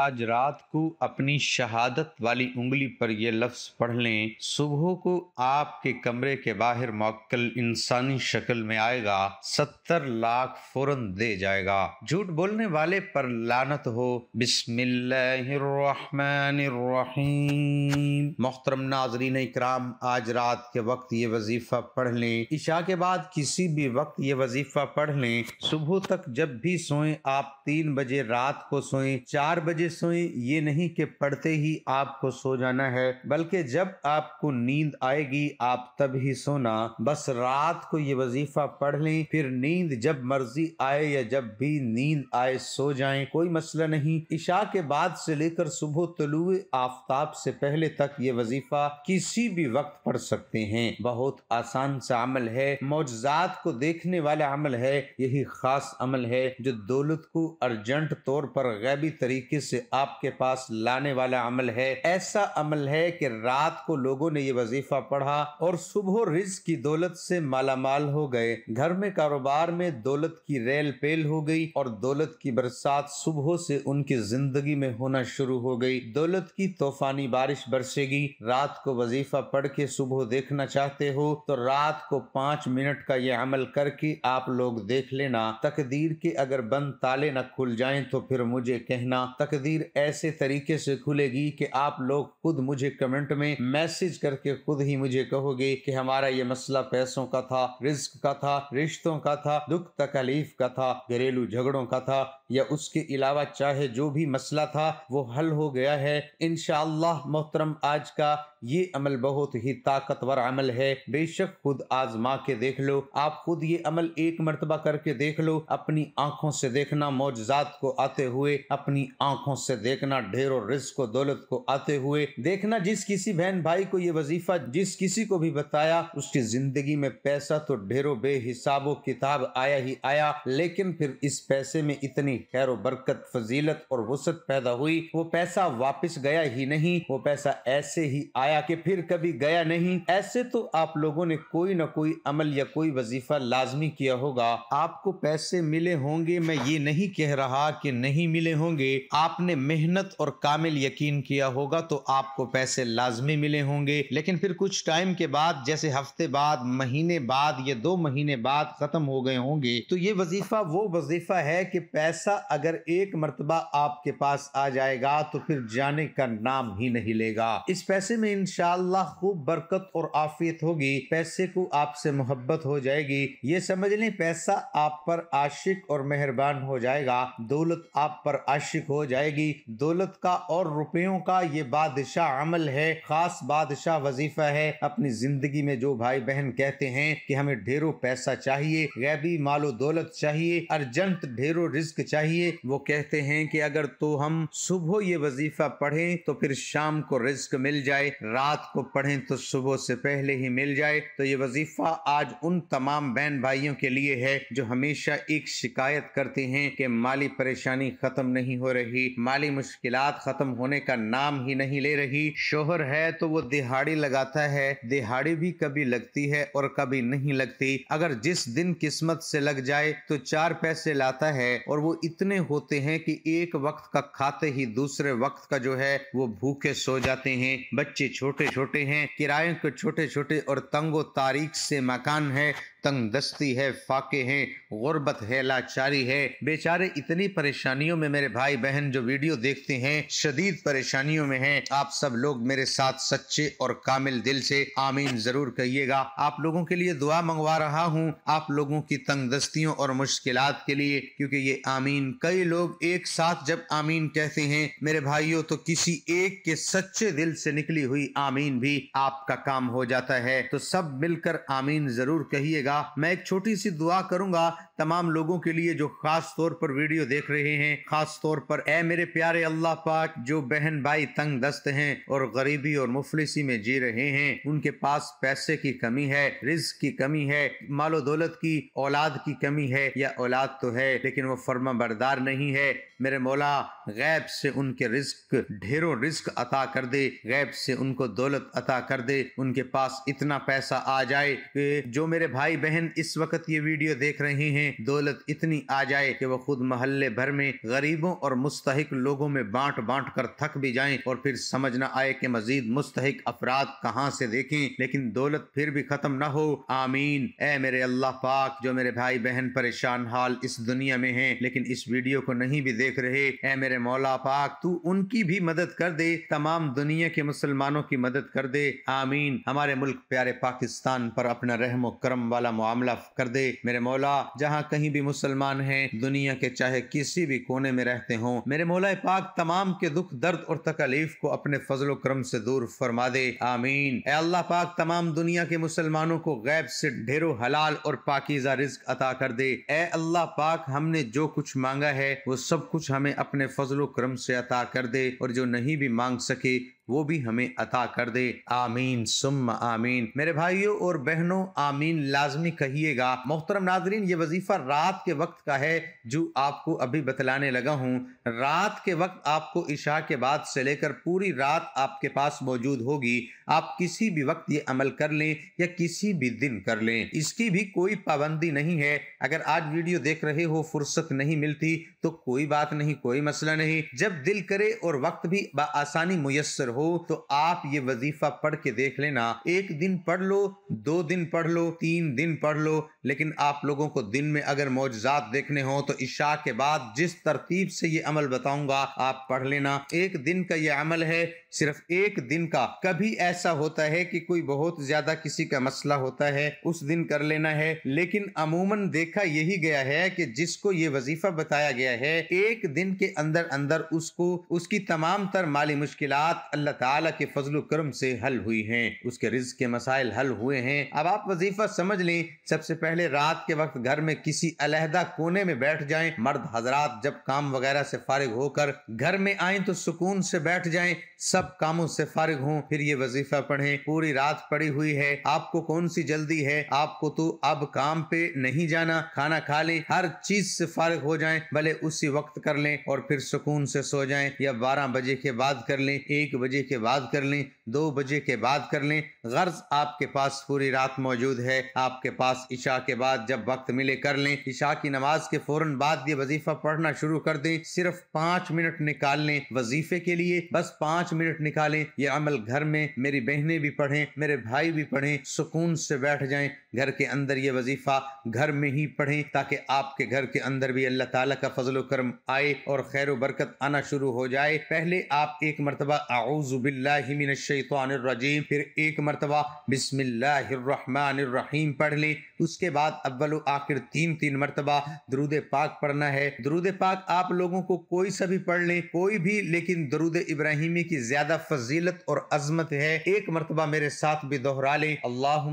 आज रात को अपनी शहादत वाली उंगली पर यह लफ्ज़ पढ़ लें सुबह को आपके कमरे के बाहर मौकल इंसानी शक्ल में आएगा सत्तर लाख फौरन दे जाएगा झूठ बोलने वाले पर लानत हो बिस्मिल्लाहिर्रहमानिर्रहीम मोहतरम नाजरीन इकराम आज रात के वक्त ये वजीफा पढ़ लें ईशा के बाद किसी भी वक्त ये वजीफा पढ़ लें सुबह तक जब भी सोएं आप तीन बजे रात को सोएं चार बजे बजे सोएं ये नहीं कि पढ़ते ही आपको सो जाना है बल्कि जब आपको नींद आएगी आप तब ही सोना बस रात को ये वजीफा पढ़ लें फिर नींद जब मर्जी आए या जब भी नींद आए सो जाएं कोई मसला नहीं इशा के बाद से लेकर सुबह तलु आफ्ताब से पहले तक ये वजीफा किसी भी वक्त पढ़ सकते हैं बहुत आसान सा अमल है मोजात को देखने वाला अमल है यही खास अमल है जो दौलत को अर्जेंट तौर पर गैबी तरीके से आपके पास लाने वाला अमल है ऐसा अमल है कि रात को लोगों ने ये वजीफा पढ़ा और सुबह रिज की दौलत से मालामाल हो गए घर में कारोबार में दौलत की रेल पेल हो गई और दौलत की बरसात सुबह से उनकी जिंदगी में होना शुरू हो गई दौलत की तूफानी बारिश बरसेगी रात को वजीफा पढ़ के सुबह देखना चाहते हो तो रात को पाँच मिनट का ये अमल करके आप लोग देख लेना तकदीर के अगर बंद ताले न खुल जाए तो फिर मुझे कहना तक तकदीर ऐसे तरीके से खुलेगी कि आप लोग खुद मुझे कमेंट में मैसेज करके खुद ही मुझे कहोगे कि हमारा ये मसला पैसों का था रिस्क का था रिश्तों का था दुख तकलीफ का था घरेलू झगड़ों का था या उसके अलावा चाहे जो भी मसला था वो हल हो गया है इनशाला मोहतरम आज का ये अमल बहुत ही ताकतवर अमल है बेशक खुद आजमा के देख लो आप खुद ये अमल एक मरतबा करके देख लो अपनी आंखों से देखना मोजात को आते हुए अपनी आंखों आंखों से देखना ढेर और रिस्क को दौलत को आते हुए देखना जिस किसी बहन भाई को ये वजीफा जिस किसी को भी बताया उसकी जिंदगी में पैसा तो ढेरों बेहिसाबो किताब आया ही आया लेकिन फिर इस पैसे में इतनी खैर बरकत फजीलत और वसत पैदा हुई वो पैसा वापस गया ही नहीं वो पैसा ऐसे ही आया कि फिर कभी गया नहीं ऐसे तो आप लोगों ने कोई ना कोई अमल या कोई वजीफा लाजमी किया होगा आपको पैसे मिले होंगे मैं ये नहीं कह रहा कि नहीं मिले होंगे आप आपने मेहनत और कामिल यकीन किया होगा तो आपको पैसे लाजमी मिले होंगे लेकिन फिर कुछ टाइम के बाद जैसे हफ्ते बाद महीने बाद या दो महीने बाद खत्म हो गए होंगे तो ये वजीफा वो वजीफा है कि पैसा अगर एक मरतबा आपके पास आ जाएगा तो फिर जाने का नाम ही नहीं लेगा इस पैसे में इनशाला खूब बरकत और आफियत होगी पैसे को आपसे मोहब्बत हो जाएगी ये समझ लें पैसा आप पर आशिक और मेहरबान हो जाएगा दौलत आप पर आशिक हो जाए जाएगी दौलत का और रुपयों का ये बादशाह अमल है खास बादशाह वजीफा है अपनी जिंदगी में जो भाई बहन कहते हैं कि हमें ढेरों पैसा चाहिए गैबी मालो दौलत चाहिए अर्जंत ढेरों रिस्क चाहिए वो कहते हैं कि अगर तो हम सुबह ये वजीफा पढ़ें तो फिर शाम को रिस्क मिल जाए रात को पढ़ें तो सुबह से पहले ही मिल जाए तो ये वजीफा आज उन तमाम बहन भाइयों के लिए है जो हमेशा एक शिकायत करते हैं कि माली परेशानी खत्म नहीं हो रही माली मुश्किल खत्म होने का नाम ही नहीं ले रही शोहर है तो वो दिहाड़ी लगाता है दिहाड़ी भी कभी लगती है और कभी नहीं लगती अगर जिस दिन किस्मत से लग जाए तो चार पैसे लाता है और वो इतने होते हैं कि एक वक्त का खाते ही दूसरे वक्त का जो है वो भूखे सो जाते हैं बच्चे छोटे छोटे हैं किराए के छोटे छोटे और तंगो तारीख से मकान है तंग दस्ती है फाके हैं गुर्बत है लाचारी है बेचारे इतनी परेशानियों में मेरे भाई बहन जो वीडियो देखते हैं शदीद परेशानियों में हैं आप सब लोग मेरे साथ सच्चे और कामिल दिल से आमीन जरूर कहिएगा आप लोगों के लिए दुआ मंगवा रहा हूँ आप लोगों की तंग दस्तियों और मुश्किल के लिए क्योंकि ये आमीन कई लोग एक साथ जब आमीन कहते हैं मेरे भाइयों तो किसी एक के सच्चे दिल से निकली हुई आमीन भी आपका काम हो जाता है तो सब मिलकर आमीन जरूर कहिएगा अल्लाह मैं एक छोटी सी दुआ करूंगा तमाम लोगों के लिए जो खास तौर पर वीडियो देख रहे हैं खास तौर पर ए मेरे प्यारे अल्लाह पाक जो बहन भाई तंग दस्त हैं और गरीबी और मुफलिसी में जी रहे हैं उनके पास पैसे की कमी है रिज की कमी है मालो दौलत की औलाद की कमी है या औलाद तो है लेकिन वो फर्मा बरदार नहीं है मेरे मौला गैब से उनके रिस्क ढेरों रिस्क अता कर दे गैब से उनको दौलत अता कर दे उनके पास इतना पैसा आ जाए कि जो मेरे भाई भाई बहन इस वक्त ये वीडियो देख रहे हैं दौलत इतनी आ जाए कि वो खुद मोहल्ले भर में गरीबों और मुस्तक लोगों में बांट बांट कर थक भी जाएं और फिर समझ न आए कि मजीद मुस्तक अफराद कहाँ से देखें लेकिन दौलत फिर भी खत्म न हो आमीन ए मेरे अल्लाह पाक जो मेरे भाई बहन परेशान हाल इस दुनिया में है लेकिन इस वीडियो को नहीं भी देख रहे ए मेरे मौला पाक तू उनकी भी मदद कर दे तमाम दुनिया के मुसलमानों की मदद कर दे आमीन हमारे मुल्क प्यारे पाकिस्तान पर अपना रहमो करम वाला वाला मामला कर दे मेरे मौला जहाँ कहीं भी मुसलमान हैं दुनिया के चाहे किसी भी कोने में रहते हों मेरे मौला पाक तमाम के दुख दर्द और तकलीफ को अपने फजलो क्रम से दूर फरमा दे आमीन अल्लाह पाक तमाम दुनिया के मुसलमानों को गैब से ढेरों हलाल और पाकिजा रिस्क अता कर दे ए अल्लाह पाक हमने जो कुछ मांगा है वो सब कुछ हमें अपने फजलो क्रम से अता कर दे और जो नहीं भी मांग सके वो भी हमें अता कर दे आमीन सुम आमीन मेरे भाइयों और बहनों आमीन लाजमी कहिएगा मोहतरम नाजरीन ये वजीफ़ा रात के वक्त का है जो आपको अभी बतलाने लगा हूँ रात के वक्त आपको इशा के बाद से लेकर पूरी रात आपके पास मौजूद होगी आप किसी भी वक्त ये अमल कर लें या किसी भी दिन कर लें इसकी भी कोई पाबंदी नहीं है अगर आज वीडियो देख रहे हो फुर्सत नहीं मिलती तो कोई बात नहीं कोई मसला नहीं जब दिल करे और वक्त भी आसानी मुयसर हो तो आप ये वजीफा पढ़ के देख लेना एक दिन पढ़ लो दो दिन पढ़ लो तीन दिन पढ़ लो लेकिन आप लोगों को दिन में अगर मौजात देखने हो तो इशा के बाद जिस तरतीब से ये अमल बताऊंगा आप पढ़ लेना एक दिन का ये अमल है सिर्फ एक दिन का कभी ऐसा होता है कि कोई बहुत ज्यादा किसी का मसला होता है उस दिन कर लेना है लेकिन अमूमन देखा यही गया है कि जिसको ये वजीफा बताया गया है एक दिन के अंदर अंदर उसको उसकी तमाम तर माली मुश्किल अल्लाह अल्लाह ताला के फजल करम से हल हुई हैं उसके रिज के मसाइल हल हुए हैं अब आप वजीफा समझ लें सबसे पहले रात के वक्त घर में किसी अलहदा कोने में बैठ जाएं मर्द हजरात जब काम वगैरह से फारिग होकर घर में आए तो सुकून से बैठ जाएं सब कामों से फारिग हो फिर ये वजीफा पढ़े पूरी रात पड़ी हुई है आपको कौन सी जल्दी है आपको तो अब काम पे नहीं जाना खाना खा ले हर चीज से फारिग हो जाए भले उसी वक्त कर लें और फिर सुकून से सो जाए या बारह बजे के बाद कर लें एक बजे के बाद कर लें दो बजे के बाद कर लें गर्ज आपके पास पूरी रात मौजूद है आपके पास ईशा के बाद जब वक्त मिले कर लें ईशा की नमाज के फौरन बाद ये वजीफा पढ़ना शुरू कर दें सिर्फ पाँच मिनट निकाल लें वजीफे के लिए बस पाँच पांच मिनट निकालें ये अमल घर में मेरी बहनें भी पढ़ें मेरे भाई भी पढ़ें सुकून से बैठ जाएं घर के अंदर ये वजीफ़ा घर में ही पढ़ें ताकि आपके घर के अंदर भी अल्लाह ताला का फजल करम आए और खैर बरकत आना शुरू हो जाए पहले आप एक मरतबा आउज़बिल्लाशैतरजीम फिर एक मरतबा बिसमीम पढ़ लें उसके बाद अव्वल आखिर तीन तीन मरतबा दरूद पाक पढ़ना है दरूद पाक आप लोगों को कोई सा भी पढ़ लें कोई भी लेकिन दरूद इब्राहिमी की की ज्यादा फजीलत और अजमत है एक मरतबा मेरे साथ भी दोहरा ले अल्लाह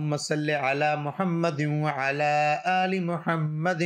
मोहम्मद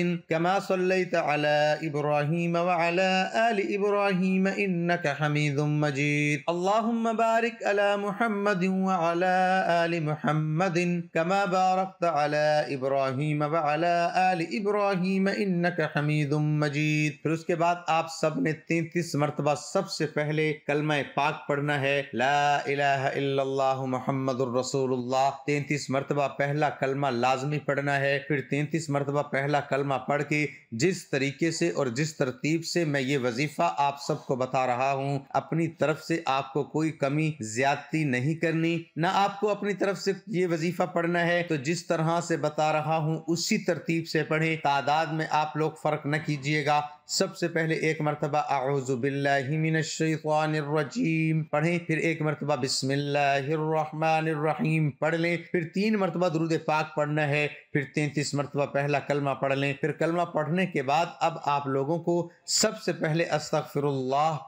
मजीद फिर उसके बाद आप सब ने तैतीस मरतबा सबसे पहले कलमा पाक पढ़ना है ला मोहम्मद रसूलुल्लाह मरतबा पहला कलमा लाजमी पढ़ना है फिर तैतीस मरतबा पहला कलमा पढ़ के जिस तरीके से और जिस तरतीब से मैं ये वजीफा आप सबको बता रहा हूँ अपनी तरफ से आपको कोई कमी ज्यादती नहीं करनी ना आपको अपनी तरफ से ये वजीफा पढ़ना है तो जिस तरह से बता रहा हूँ उसी तरतीब से पढ़े तादाद में आप लोग फर्क न कीजिएगा सबसे पहले एक मरतबा आउज़बिल्लिमिनशैतवानरजीम पढ़ें फिर एक मरतबा बिसमीम पढ़ लें फिर तीन मरतबा दरुद पाक पढ़ना है फिर तैंतीस मरतबा पहला कलमा पढ़ लें फिर कलमा पढ़ने के बाद अब आप लोगों को सबसे पहले फिर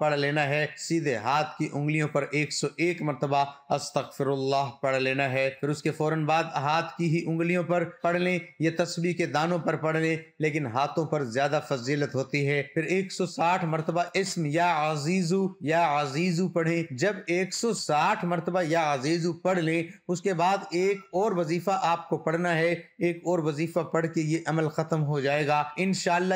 पढ़ लेना है सीधे हाथ की उंगलियों पर एक सौ एक मरतबा फिर पढ़ लेना है फिर उसके फ़ौरन बाद हाथ की ही उंगलियों पर पढ़ लें यह तस्वीर के दानों पर पढ़ लें लेकिन हाथों पर ज़्यादा फजीलत होती है है फिर 160 मरतबा इसम या अजीजू या अजीजू पढ़े जब 160 मरतबा या अजीजू पढ़ ले उसके बाद एक और वजीफा आपको पढ़ना है एक और वजीफा पढ़ के ये अमल ख़त्म हो जाएगा इन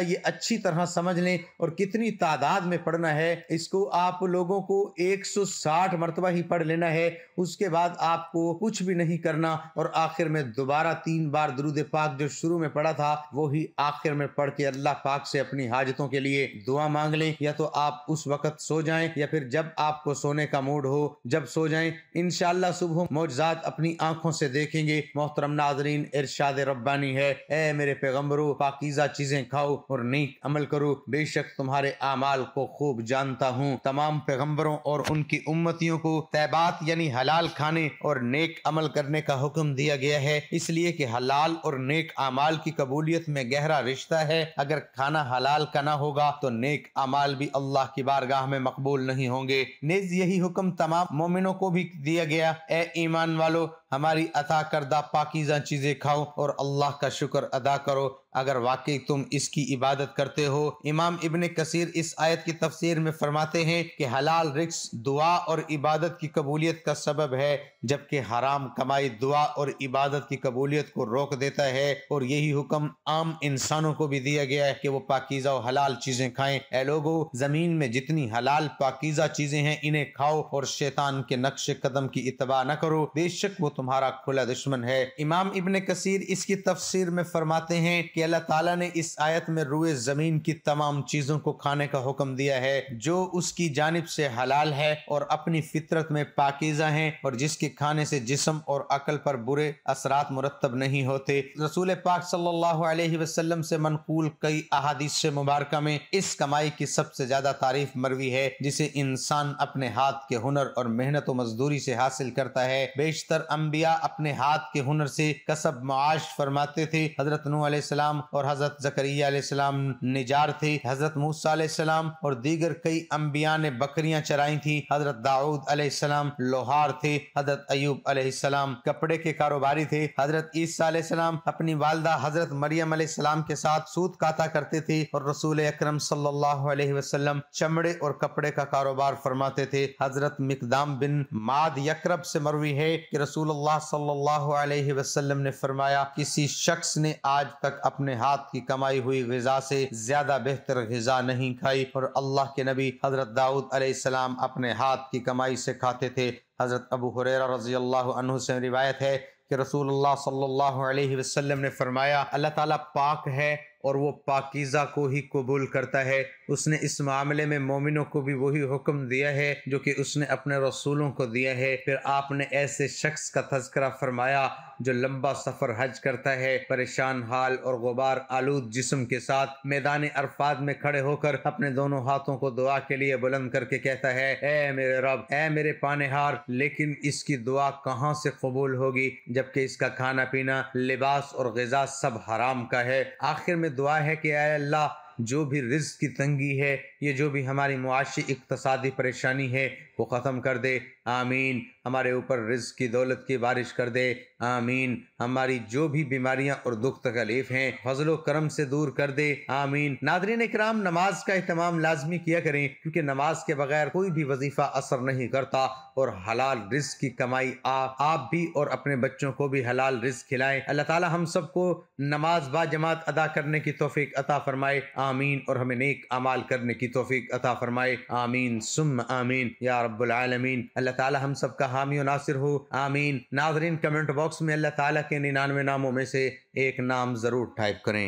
ये अच्छी तरह समझ लें और कितनी तादाद में पढ़ना है इसको आप लोगों को 160 मरतबा ही पढ़ लेना है उसके बाद आपको कुछ भी नहीं करना और आखिर में दोबारा तीन बार दरूद पाक जो शुरू में पढ़ा था वो ही आखिर में पढ़ के अल्लाह पाक से अपनी हाजतों बरकतों के लिए दुआ मांग लें या तो आप उस वक्त सो जाएं या फिर जब आपको सोने का मूड हो जब सो जाएं इनशाला सुबह मोजात अपनी आंखों से देखेंगे मोहतरम नाजरीन इरशाद रब्बानी है ए मेरे पैगम्बरो पाकिजा चीजें खाओ और नीक अमल करो बेशक तुम्हारे अमाल को खूब जानता हूँ तमाम पैगम्बरों और उनकी उम्मतियों को तैबात यानी हलाल खाने और नेक अमल करने का हुक्म दिया गया है इसलिए कि हलाल और नेक अमाल की कबूलियत में गहरा रिश्ता है अगर खाना हलाल का ना करना होगा तो नेक अमाल भी अल्लाह की बारगाह में मकबूल नहीं होंगे नेज यही हुक्म तमाम मोमिनों को भी दिया गया ए ईमान वालों हमारी अता करदा पाकिजा चीज़ें खाओ और अल्लाह का शुक्र अदा करो अगर वाकई तुम इसकी इबादत करते हो इमाम इबन कसीर इस आयत की तफसीर में फरमाते हैं कि हलाल रिक्स दुआ और इबादत की कबूलियत का सबब है जबकि हराम कमाई दुआ और इबादत की कबूलियत को रोक देता है और यही हुक्म आम इंसानों को भी दिया गया है कि वो पाकिजा और हलाल चीज़ें खाएं ए लोगो ज़मीन में जितनी हलाल पाकिजा चीज़ें हैं इन्हें खाओ और शैतान के नक्श कदम की इतबा न करो बेशक वो तुम तुम्हारा खुला दुश्मन है इमाम इबन कसीर इसकी तफसीर में फरमाते हैं कि अल्लाह ताला ने इस आयत में रुए जमीन की तमाम चीजों को खाने का हुक्म दिया है जो उसकी जानब से हलाल है और अपनी फितरत में पाकिजा है और जिसके खाने से जिसम और अकल पर बुरे असरात मुरतब नहीं होते रसूल पाक सल्लाम से मनकूल कई अहादिश से मुबारक में इस कमाई की सबसे ज्यादा तारीफ मरवी है जिसे इंसान अपने हाथ के हुनर और मेहनत व मजदूरी से हासिल करता है बेशतर अम्बिया अपने हाथ के हुनर से कसब माश फरमाते थे हजरत नूसम और हजरत जकरिया निजार थे हजरत मूसा और दीगर कई अम्बिया ने बकरियाँ चराई थी हजरत दाऊद लोहार थे हजरत अयूब कपड़े के कारोबारी थे हजरत ईसाम अपनी वालदा हजरत मरियम के साथ सूद काता करते थे और रसूल अक्रम सल्लाम चमड़े और कपड़े का कारोबार फरमाते थे हजरत मिकदाम बिन माद यकरब से मरवी है कि रसूल रसूलुल्लाह सल्लल्लाहु अलैहि वसल्लम ने फरमाया किसी शख्स ने आज तक अपने हाथ की कमाई हुई गजा से ज्यादा बेहतर गजा नहीं खाई और अल्लाह के नबी हजरत दाऊद अलैहिस्सलाम अपने हाथ की कमाई से खाते थे हजरत अबू हुरैरा रजी अल्लाह से रिवायत है कि रसूलुल्लाह सल्लल्लाहु अलैहि वसल्लम ने फरमाया अल्लाह ताला पाक है और वो पाकिज़ा को ही कबूल करता है उसने इस मामले में मोमिनों को भी वही हुक्म दिया है जो कि उसने अपने रसूलों को दिया है फिर आपने ऐसे शख्स का तस्करा फरमाया जो लंबा सफ़र हज करता है परेशान हाल और गुबार आलूद जिसम के साथ मैदान अरफात में खड़े होकर अपने दोनों हाथों को दुआ के लिए बुलंद करके कहता है ए मेरे रब ए मेरे पानहार लेकिन इसकी दुआ कहाँ से कबूल होगी जबकि इसका खाना पीना लिबास और गजा सब हराम का है आखिर में दुआ है कि अल्लाह जो भी रिज की तंगी है ये जो भी हमारी मुआशी इकतसादी परेशानी है वो ख़त्म कर दे आमीन हमारे ऊपर रिज की दौलत की बारिश कर दे आमीन हमारी जो भी बीमारियां और दुख तकलीफ हैं फजलो करम से दूर कर दे आमीन नादरीन इकराम नमाज का अहतमाम लाजमी किया करें क्योंकि नमाज के बगैर कोई भी वजीफ़ा असर नहीं करता और हलाल रिज की कमाई आप आप भी और अपने बच्चों को भी हलाल रिज खिलाएं अल्लाह ताला हम सबको नमाज बाजमात अदा करने की तोफीक अता फरमाए आमीन और हमें नेक अमाल करने की तोफीक अता फरमाए आमीन सुम आमीन या रबालमीन अल्लाह ताला हम सब का हामी और नासिर हो आमीन नाजरीन कमेंट बॉक्स में अल्लाह ताला के निन्यानवे नामों में से एक नाम ज़रूर टाइप करें